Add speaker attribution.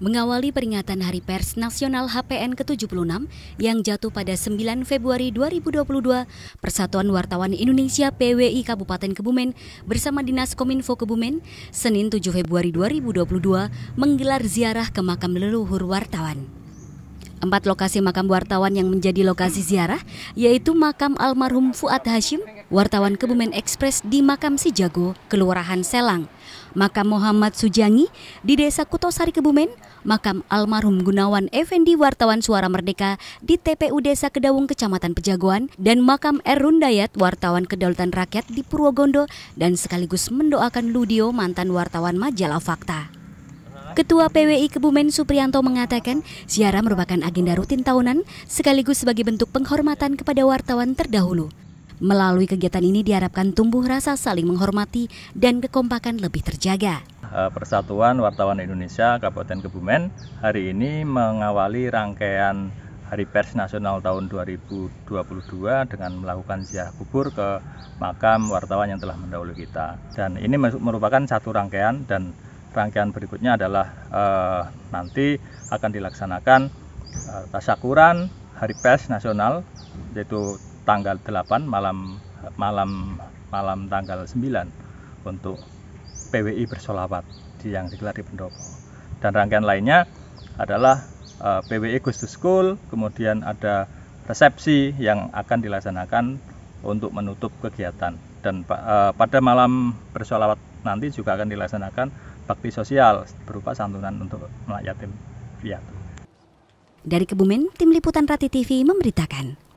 Speaker 1: Mengawali peringatan Hari Pers Nasional HPN ke-76 yang jatuh pada 9 Februari 2022, Persatuan Wartawan Indonesia PWI Kabupaten Kebumen bersama Dinas Kominfo Kebumen, Senin 7 Februari 2022 menggelar ziarah ke makam leluhur wartawan. Empat lokasi makam wartawan yang menjadi lokasi ziarah yaitu makam almarhum Fuad Hashim, wartawan Kebumen Ekspres di makam Sijago, Kelurahan Selang, makam Muhammad Sujangi di Desa Kutosari Kebumen, makam almarhum Gunawan Effendi wartawan Suara Merdeka di TPU Desa Kedawung Kecamatan Pejagoan dan makam Erun wartawan Kedaulatan Rakyat di Purwogondo dan sekaligus mendoakan Ludio mantan wartawan majalah Fakta. Ketua PWI Kebumen Suprianto mengatakan siaran merupakan agenda rutin tahunan sekaligus sebagai bentuk penghormatan kepada wartawan terdahulu. Melalui kegiatan ini diharapkan tumbuh rasa saling menghormati dan kekompakan lebih terjaga.
Speaker 2: Eh, Persatuan Wartawan Indonesia Kabupaten Kebumen hari ini mengawali rangkaian Hari Pers Nasional tahun 2022 dengan melakukan ziarah kubur ke makam wartawan yang telah mendahului kita. Dan ini merupakan satu rangkaian dan rangkaian berikutnya adalah uh, nanti akan dilaksanakan uh, tasyakuran Hari Pers Nasional yaitu tanggal 8 malam malam malam tanggal 9 untuk PWI bersolawat yang digelar di Pendopo. Dan rangkaian lainnya adalah uh, eh, PWI Gus School, kemudian ada resepsi yang akan dilaksanakan untuk menutup kegiatan dan uh, pada malam bersolawat nanti juga akan dilaksanakan bakti sosial berupa santunan untuk melayat yatim piatu.
Speaker 1: Dari Kebumen, tim liputan Rati TV memberitakan.